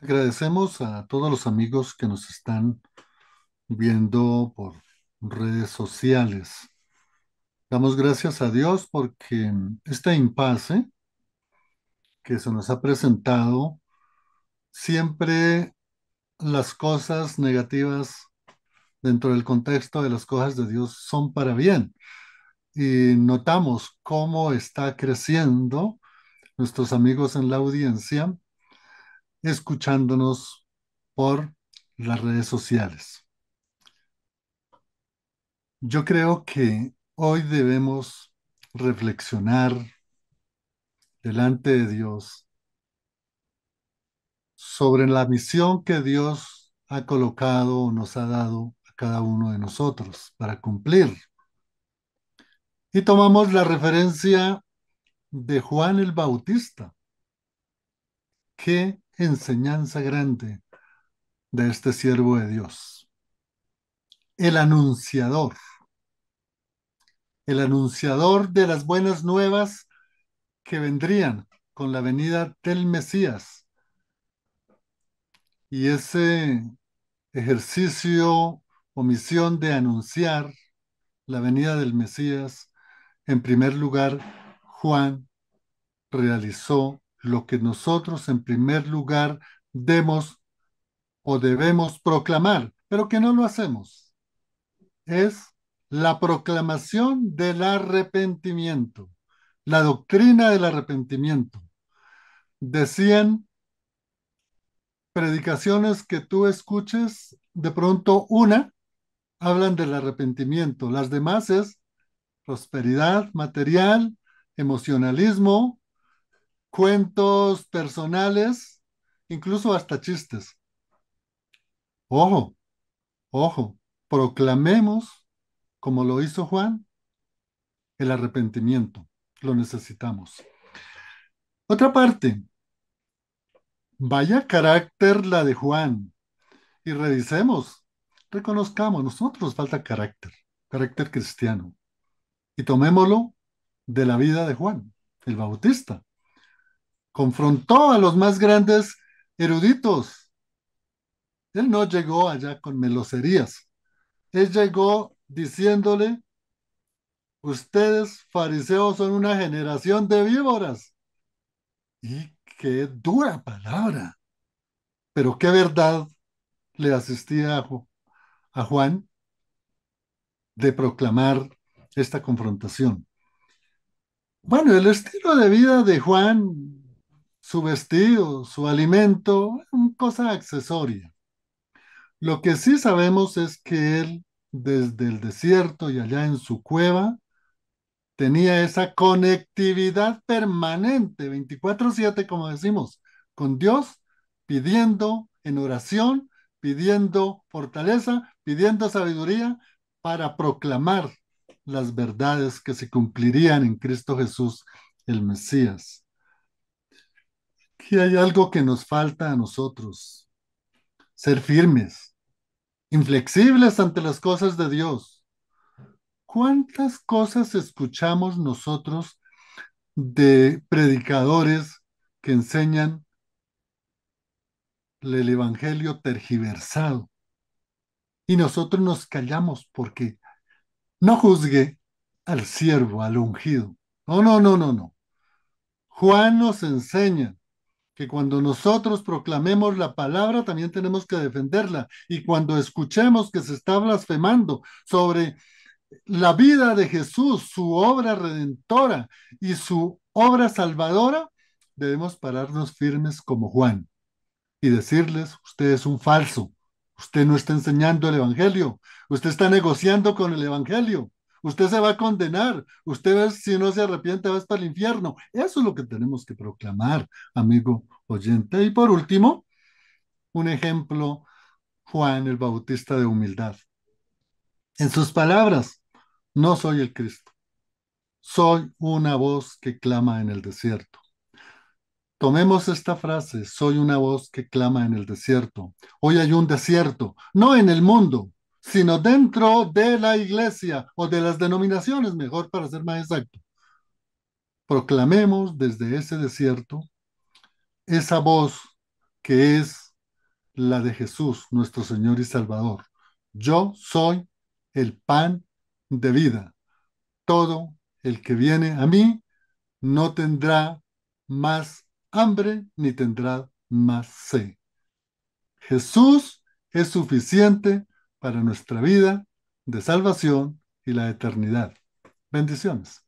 Agradecemos a todos los amigos que nos están viendo por redes sociales. Damos gracias a Dios porque este impasse que se nos ha presentado, siempre las cosas negativas dentro del contexto de las cosas de Dios son para bien. Y notamos cómo está creciendo nuestros amigos en la audiencia escuchándonos por las redes sociales. Yo creo que hoy debemos reflexionar delante de Dios sobre la misión que Dios ha colocado o nos ha dado a cada uno de nosotros para cumplir. Y tomamos la referencia de Juan el Bautista, que enseñanza grande de este siervo de Dios. El anunciador. El anunciador de las buenas nuevas que vendrían con la venida del Mesías. Y ese ejercicio o misión de anunciar la venida del Mesías, en primer lugar, Juan realizó lo que nosotros en primer lugar demos o debemos proclamar, pero que no lo hacemos. Es la proclamación del arrepentimiento, la doctrina del arrepentimiento. Decían predicaciones que tú escuches, de pronto una hablan del arrepentimiento, las demás es prosperidad material, emocionalismo, cuentos personales, incluso hasta chistes. Ojo, ojo, proclamemos, como lo hizo Juan, el arrepentimiento. Lo necesitamos. Otra parte. Vaya carácter la de Juan. Y revisemos, reconozcamos, nosotros falta carácter, carácter cristiano. Y tomémoslo de la vida de Juan, el Bautista confrontó a los más grandes eruditos. Él no llegó allá con meloserías. Él llegó diciéndole, ustedes fariseos son una generación de víboras. Y qué dura palabra. Pero qué verdad le asistía a, a Juan de proclamar esta confrontación. Bueno, el estilo de vida de Juan su vestido, su alimento, cosa accesoria. Lo que sí sabemos es que él, desde el desierto y allá en su cueva, tenía esa conectividad permanente, 24/7, como decimos, con Dios, pidiendo en oración, pidiendo fortaleza, pidiendo sabiduría para proclamar las verdades que se cumplirían en Cristo Jesús, el Mesías y hay algo que nos falta a nosotros. Ser firmes, inflexibles ante las cosas de Dios. ¿Cuántas cosas escuchamos nosotros de predicadores que enseñan el Evangelio tergiversado? Y nosotros nos callamos porque no juzgue al siervo, al ungido. No, no, no, no, no. Juan nos enseña que cuando nosotros proclamemos la palabra también tenemos que defenderla. Y cuando escuchemos que se está blasfemando sobre la vida de Jesús, su obra redentora y su obra salvadora, debemos pararnos firmes como Juan y decirles, usted es un falso, usted no está enseñando el Evangelio, usted está negociando con el Evangelio, usted se va a condenar, usted si no se arrepiente va hasta el infierno. Eso es lo que tenemos que proclamar, amigo oyente. Y por último, un ejemplo, Juan el Bautista de humildad. En sus palabras, no soy el Cristo, soy una voz que clama en el desierto. Tomemos esta frase, soy una voz que clama en el desierto. Hoy hay un desierto, no en el mundo, sino dentro de la iglesia o de las denominaciones, mejor para ser más exacto. Proclamemos desde ese desierto esa voz que es la de Jesús, nuestro Señor y Salvador. Yo soy el pan de vida. Todo el que viene a mí no tendrá más hambre ni tendrá más sed. Jesús es suficiente para nuestra vida de salvación y la eternidad. Bendiciones.